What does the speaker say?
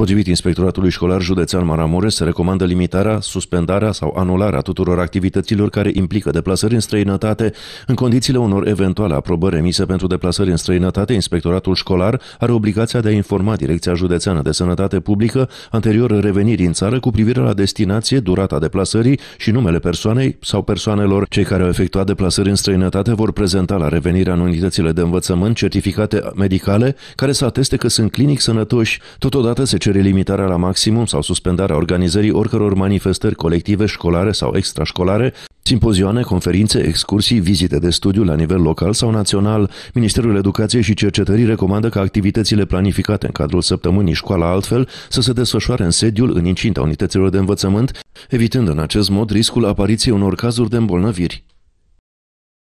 Potrivit Inspectoratului Școlar Județean Maramureș, se recomandă limitarea, suspendarea sau anularea tuturor activităților care implică deplasări în străinătate. În condițiile unor eventuale aprobări emise pentru deplasări în străinătate, Inspectoratul Școlar are obligația de a informa Direcția Județeană de Sănătate Publică anterior revenirii în țară cu privire la destinație, durata deplasării și numele persoanei sau persoanelor. Cei care au efectuat deplasări în străinătate vor prezenta la revenirea în unitățile de învățământ certificate medicale care să ateste că sunt clinic sănătoși. Totodată se cer cere limitarea la maximum sau suspendarea organizării oricăror manifestări colective, școlare sau extrașcolare, simpozioane, conferințe, excursii, vizite de studiu la nivel local sau național. Ministerul Educației și Cercetării recomandă ca activitățile planificate în cadrul săptămânii școala altfel să se desfășoare în sediul, în incinta unităților de învățământ, evitând în acest mod riscul apariției unor cazuri de îmbolnăviri.